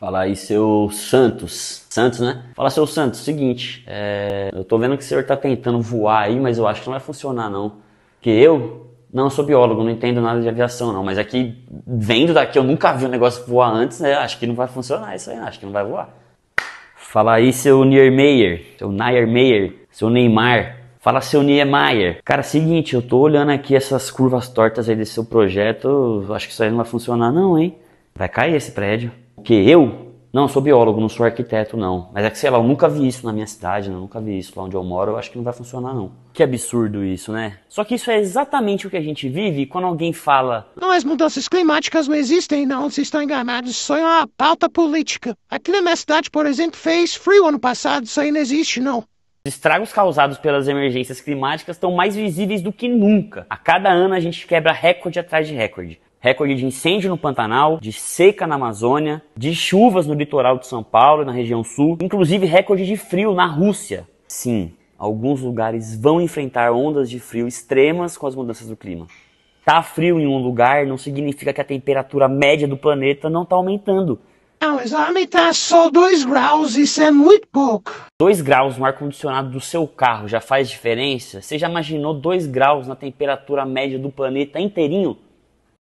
Fala aí, seu Santos. Santos, né? Fala, seu Santos, seguinte, é... eu tô vendo que o senhor tá tentando voar aí, mas eu acho que não vai funcionar, não. Que eu não sou biólogo, não entendo nada de aviação, não. Mas aqui, é vendo daqui, eu nunca vi um negócio voar antes, né? Acho que não vai funcionar isso aí, não. acho que não vai voar. Fala aí, seu Niermeyer, seu Niermeyer, seu Neymar. Fala, seu Niemeyer. Cara, seguinte, eu tô olhando aqui essas curvas tortas aí desse seu projeto, acho que isso aí não vai funcionar, não, hein? Vai cair esse prédio. Porque eu não sou biólogo, não sou arquiteto, não. Mas é que, sei lá, eu nunca vi isso na minha cidade, né? eu nunca vi isso lá onde eu moro, eu acho que não vai funcionar, não. Que absurdo isso, né? Só que isso é exatamente o que a gente vive quando alguém fala. Não, as mudanças climáticas não existem, não, vocês estão enganados, isso é uma pauta política. Aqui na minha cidade, por exemplo, fez frio ano passado, isso aí não existe, não. Os estragos causados pelas emergências climáticas estão mais visíveis do que nunca. A cada ano a gente quebra recorde atrás de recorde recorde de incêndio no Pantanal, de seca na Amazônia, de chuvas no litoral de São Paulo e na região sul, inclusive recorde de frio na Rússia. Sim, alguns lugares vão enfrentar ondas de frio extremas com as mudanças do clima. Tá frio em um lugar não significa que a temperatura média do planeta não está aumentando. Não, mas aumentar tá só 2 graus, isso é muito pouco. 2 graus no ar-condicionado do seu carro já faz diferença? Você já imaginou 2 graus na temperatura média do planeta inteirinho?